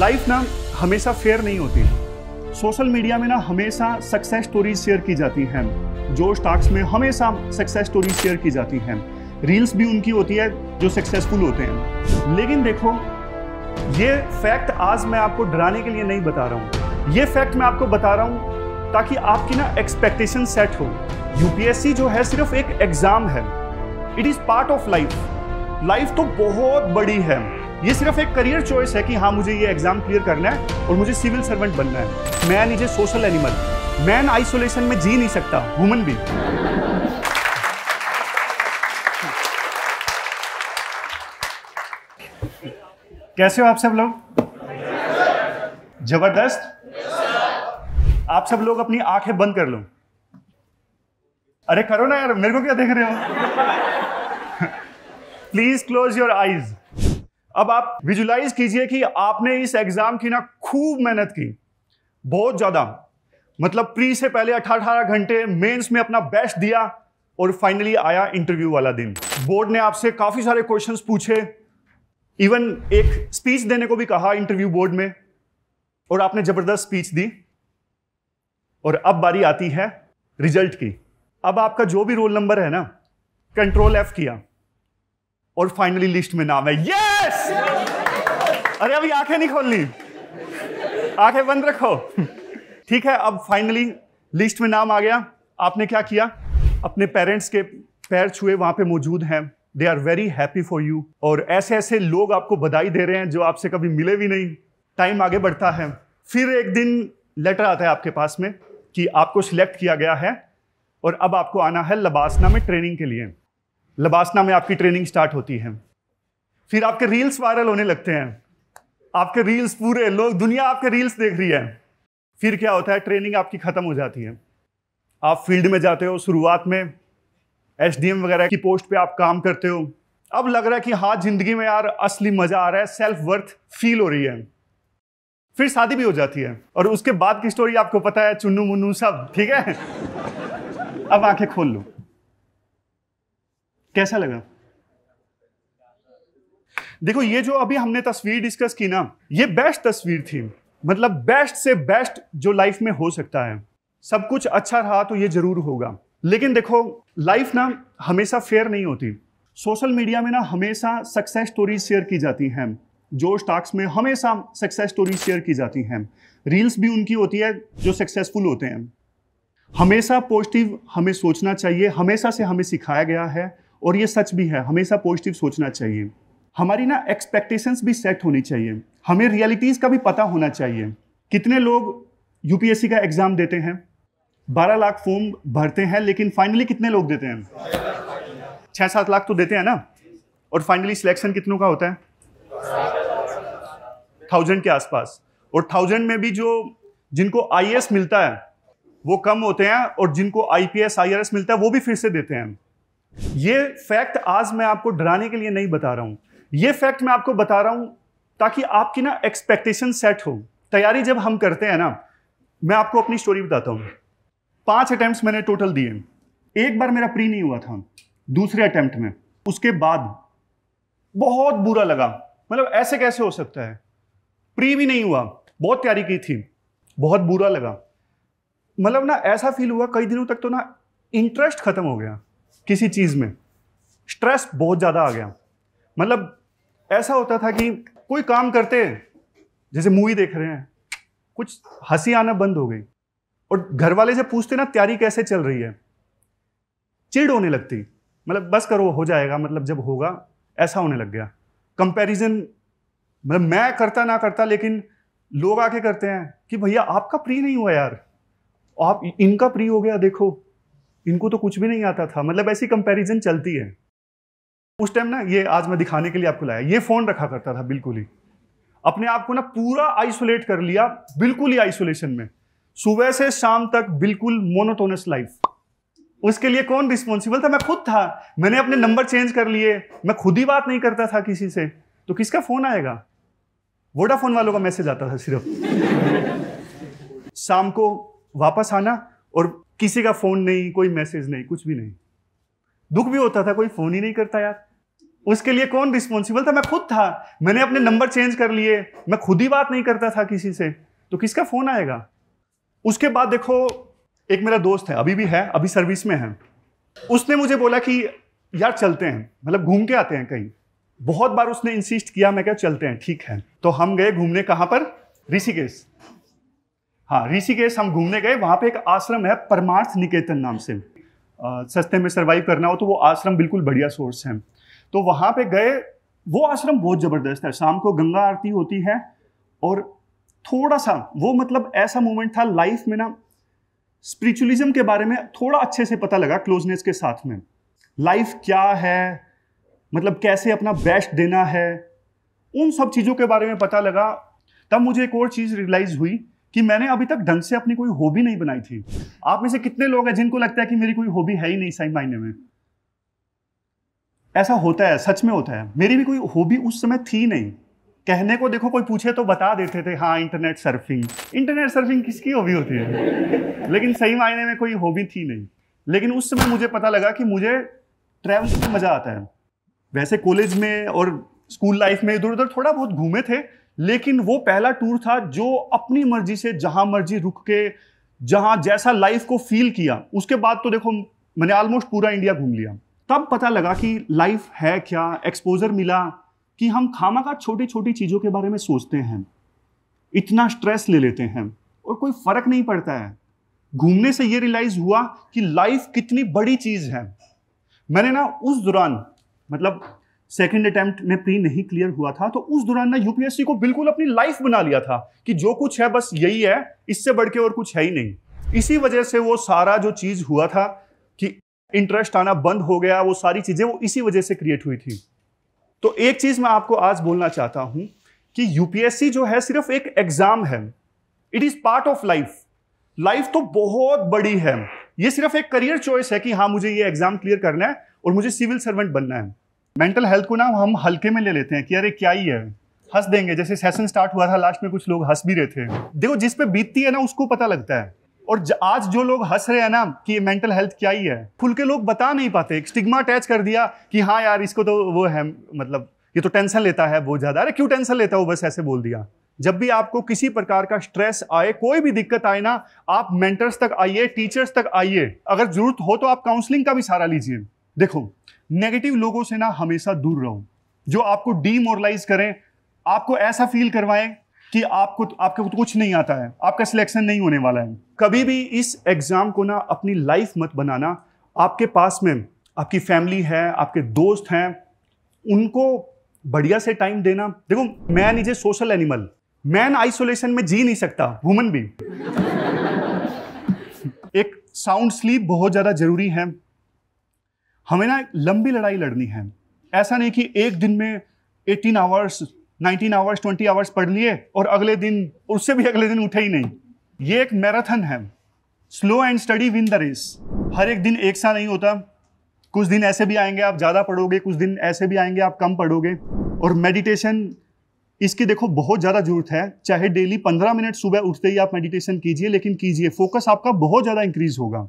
life ना हमेशा fair नहीं होती सोशल मीडिया में ना हमेशा सक्सेस स्टोरीज शेयर की जाती हैं जो स्टॉक्स में हमेशा सक्सेस स्टोरीज शेयर की जाती हैं रील्स भी उनकी होती है जो सक्सेसफुल होते हैं लेकिन देखो ये फैक्ट आज मैं आपको डराने के लिए नहीं बता रहा हूँ ये फैक्ट मैं आपको बता रहा हूँ ताकि आपकी ना एक्सपेक्टेशन सेट हो यूपीएससी जो है सिर्फ एक एग्ज़ाम है it is part of life life तो बहुत बड़ी है ये सिर्फ एक करियर चॉइस है कि हाँ मुझे ये एग्जाम क्लियर करना है और मुझे सिविल सर्वेंट बनना है man is a social animal man isolation में जी नहीं सकता वुमन भी कैसे हो आप सब लोग जबरदस्त आप सब लोग अपनी आंखें बंद कर लो अरे करो ना यार मेरे को क्या देख रहे हो प्लीज क्लोज योर आईज अब आप विजुलाइज कीजिए कि आपने इस एग्जाम की ना खूब मेहनत की बहुत ज्यादा मतलब प्री से पहले अठारह अठारह घंटे मेंस में अपना बेस्ट दिया और फाइनली आया इंटरव्यू वाला दिन बोर्ड ने आपसे काफी सारे क्वेश्चन पूछे इवन एक स्पीच देने को भी कहा इंटरव्यू बोर्ड में और आपने जबरदस्त स्पीच दी और अब बारी आती है रिजल्ट की अब आपका जो भी रोल नंबर है ना कंट्रोल एफ किया और फाइनली लिस्ट में नाम है ये अरे अभी आंखें नहीं खोलनी आंखें बंद रखो ठीक है अब फाइनली लिस्ट में नाम आ गया आपने क्या किया अपने पेरेंट्स के पैर छुए वहाँ पे मौजूद हैं they are very happy for you और ऐसे ऐसे लोग आपको बधाई दे रहे हैं जो आपसे कभी मिले भी नहीं टाइम आगे बढ़ता है फिर एक दिन लेटर आता है आपके पास में कि आपको सिलेक्ट किया गया है और अब आपको आना है लबासना में ट्रेनिंग के लिए लबासना में आपकी ट्रेनिंग स्टार्ट होती है फिर आपके रील्स वायरल होने लगते हैं आपके रील्स पूरे लोग दुनिया आपके रील्स देख रही है फिर क्या होता है ट्रेनिंग आपकी ख़त्म हो जाती है आप फील्ड में जाते हो शुरुआत में एस वगैरह की पोस्ट पे आप काम करते हो अब लग रहा है कि हाँ ज़िंदगी में यार असली मज़ा आ रहा है सेल्फ वर्थ फील हो रही है फिर शादी भी हो जाती है और उसके बाद की स्टोरी आपको पता है चुन्नू मुन्नू सब ठीक है अब आंखें खोल लो कैसा लगा देखो ये जो अभी हमने तस्वीर डिस्कस की ना ये बेस्ट तस्वीर थी मतलब बेस्ट से बेस्ट जो लाइफ में हो सकता है सब कुछ अच्छा रहा तो ये जरूर होगा लेकिन देखो लाइफ ना हमेशा फेयर नहीं होती सोशल मीडिया में ना हमेशा सक्सेस स्टोरीज शेयर की जाती हैं जो स्टॉक्स में हमेशा सक्सेस स्टोरीज शेयर की जाती हैं रील्स भी उनकी होती है जो सक्सेसफुल होते हैं हमेशा पॉजिटिव हमें सोचना चाहिए हमेशा से हमें सिखाया गया है और ये सच भी है हमेशा पॉजिटिव सोचना चाहिए हमारी ना एक्सपेक्टेशंस भी सेट होनी चाहिए हमें रियलिटीज़ का भी पता होना चाहिए कितने लोग यूपीएससी का एग्ज़ाम देते हैं बारह लाख फॉर्म भरते हैं लेकिन फाइनली कितने लोग देते हैं छः सात लाख तो देते हैं ना और फाइनली सिलेक्शन कितनों का होता है थाउजेंड के आसपास और थाउजेंड में भी जो जिनको आई मिलता है वो कम होते हैं और जिनको आई पी मिलता है वो भी फिर से देते हैं ये फैक्ट आज मैं आपको डराने के लिए नहीं बता रहा हूँ ये फैक्ट मैं आपको बता रहा हूं ताकि आपकी ना एक्सपेक्टेशन सेट हो तैयारी जब हम करते हैं ना मैं आपको अपनी स्टोरी बताता हूँ पांच अटैम्प्ट मैंने टोटल दिए एक बार मेरा प्री नहीं हुआ था दूसरे अटैम्प्ट में उसके बाद बहुत बुरा लगा मतलब ऐसे कैसे हो सकता है प्री भी नहीं हुआ बहुत तैयारी की थी बहुत बुरा लगा मतलब ना ऐसा फील हुआ कई दिनों तक तो ना इंटरेस्ट खत्म हो गया किसी चीज़ में स्ट्रेस बहुत ज़्यादा आ गया मतलब ऐसा होता था कि कोई काम करते जैसे मूवी देख रहे हैं कुछ हंसी आना बंद हो गई और घर वाले से पूछते ना तैयारी कैसे चल रही है चिड़ होने लगती मतलब बस करो हो जाएगा मतलब जब होगा ऐसा होने लग गया कंपैरिजन मतलब मैं करता ना करता लेकिन लोग आके करते हैं कि भैया आपका प्री नहीं हुआ यार आप इनका प्री हो गया देखो इनको तो कुछ भी नहीं आता था मतलब ऐसी कंपैरिजन चलती है उस टाइम ना ये आज मैं दिखाने के लिए आपको लाया ये फ़ोन रखा करता था बिल्कुल ही अपने आप को ना पूरा आइसोलेट कर लिया बिल्कुल ही आइसोलेशन में सुबह से शाम तक बिल्कुल मोनोटोनस लाइफ उसके लिए कौन रिस्पॉन्सिबल था मैं खुद था मैंने अपने नंबर चेंज कर लिए मैं खुद ही बात नहीं करता था किसी से तो किसका फ़ोन आएगा वोडाफोन वालों का मैसेज आता था सिर्फ शाम को वापस आना और किसी का फ़ोन नहीं कोई मैसेज नहीं कुछ भी नहीं दुख भी होता था कोई फ़ोन ही नहीं करता यार उसके लिए कौन रिस्पॉन्सिबल था मैं खुद था मैंने अपने नंबर चेंज कर लिए मैं खुद ही बात नहीं करता था किसी से तो किसका फ़ोन आएगा उसके बाद देखो एक मेरा दोस्त है अभी भी है अभी सर्विस में है उसने मुझे बोला कि यार चलते हैं मतलब घूम के आते हैं कहीं बहुत बार उसने इंसिस्ट किया मैं क्या चलते हैं ठीक है तो हम गए घूमने कहाँ पर ऋषिकेश हाँ ऋषिकेश हम घूमने गए वहाँ पे एक आश्रम है परमार्थ निकेतन नाम से आ, सस्ते में सर्वाइव करना हो तो वो आश्रम बिल्कुल बढ़िया सोर्स है तो वहां पे गए वो आश्रम बहुत ज़बरदस्त है शाम को गंगा आरती होती है और थोड़ा सा वो मतलब ऐसा मोमेंट था लाइफ में ना स्पिरिचुअलिज्म के बारे में थोड़ा अच्छे से पता लगा क्लोजनेस के साथ में लाइफ क्या है मतलब कैसे अपना बेस्ट देना है उन सब चीज़ों के बारे में पता लगा तब मुझे एक और चीज़ रियलाइज हुई कि मैंने अभी तक ढंग से अपनी कोई हॉबी नहीं बनाई थी आप में से कितने लोग हैं जिनको लगता है कि मेरी कोई हॉबी है ही नहीं सही मायने में ऐसा होता है सच में होता है मेरी भी कोई हॉबी उस समय थी नहीं कहने को देखो कोई पूछे तो बता देते थे हाँ इंटरनेट सर्फिंग इंटरनेट सर्फिंग किसकी हॉबी होती है लेकिन सही मायने में कोई हॉबी थी नहीं लेकिन उस समय मुझे पता लगा कि मुझे ट्रैवल में मज़ा आता है वैसे कॉलेज में और स्कूल लाइफ में इधर उधर थोड़ा बहुत घूमे थे लेकिन वो पहला टूर था जो अपनी मर्जी से जहाँ मर्जी रुक के जहाँ जैसा लाइफ को फील किया उसके बाद तो देखो मैंने ऑलमोस्ट पूरा इंडिया घूम लिया तब पता लगा कि लाइफ है क्या एक्सपोजर मिला कि हम खामा का छोटी छोटी चीज़ों के बारे में सोचते हैं इतना स्ट्रेस ले लेते हैं और कोई फ़र्क नहीं पड़ता है घूमने से ये रियलाइज़ हुआ कि लाइफ कितनी बड़ी चीज़ है मैंने ना उस दौरान मतलब सेकेंड अटैम्प्ट में प्री नहीं क्लियर हुआ था तो उस दौरान ना यूपीएससी को बिल्कुल अपनी लाइफ बना लिया था कि जो कुछ है बस यही है इससे बढ़ के और कुछ है ही नहीं इसी वजह से वो सारा जो चीज़ हुआ था इंटरेस्ट आना बंद हो गया वो सारी चीज़ें वो इसी वजह से क्रिएट हुई थी तो एक चीज़ मैं आपको आज बोलना चाहता हूं कि यूपीएससी जो है सिर्फ एक एग्जाम है it is part of life life तो बहुत बड़ी है ये सिर्फ एक करियर चॉइस है कि हाँ मुझे ये एग्जाम क्लियर करना है और मुझे सिविल सर्वेंट बनना है मेंटल हेल्थ को ना हम हल्के में ले लेते हैं कि अरे क्या ही है हंस देंगे जैसे सेशन स्टार्ट हुआ था लास्ट में कुछ लोग हंस भी रहे थे देखो जिस पे बीतती है ना उसको पता लगता है और आज जो लोग हंस रहे हैं ना कि ये मेंटल हेल्थ क्या ही है खुल के लोग बता नहीं पाते एक स्टिग्मा अटैच कर दिया कि हाँ यार इसको तो वो है मतलब ये तो टेंशन लेता है बहुत ज़्यादा अरे क्यों टेंशन लेता है वो बस ऐसे बोल दिया जब भी आपको किसी प्रकार का स्ट्रेस आए कोई भी दिक्कत आए ना आप मेंटर्स तक आइए टीचर्स तक आइए अगर जरूरत हो तो आप काउंसलिंग का भी सहारा लीजिए देखो नेगेटिव लोगों से ना हमेशा दूर रहो जो आपको डीमोरलाइज करें आपको ऐसा फील करवाएं कि आपको आपके तो कुछ नहीं आता है आपका सिलेक्शन नहीं होने वाला है कभी भी इस एग्ज़ाम को ना अपनी लाइफ मत बनाना आपके पास में आपकी फैमिली है आपके दोस्त हैं उनको बढ़िया से टाइम देना देखो man is a social animal man isolation में जी नहीं सकता वुमन भी एक साउंड स्लीप बहुत ज़्यादा ज़रूरी है हमें ना लंबी लड़ाई लड़नी है ऐसा नहीं कि एक दिन में 18 आवर्स 19 आवर्स 20 आवर्स पढ़ लिए और अगले दिन उससे भी अगले दिन उठे ही नहीं ये एक मैराथन है slow and steady win the race हर एक दिन एक सा नहीं होता कुछ दिन ऐसे भी आएंगे आप ज़्यादा पढ़ोगे कुछ दिन ऐसे भी आएंगे आप कम पढ़ोगे और मेडिटेशन इसकी देखो बहुत ज़्यादा जरूरत है चाहे डेली पंद्रह मिनट सुबह उठते ही आप मेडिटेशन कीजिए लेकिन कीजिए फोकस आपका बहुत ज़्यादा इंक्रीज होगा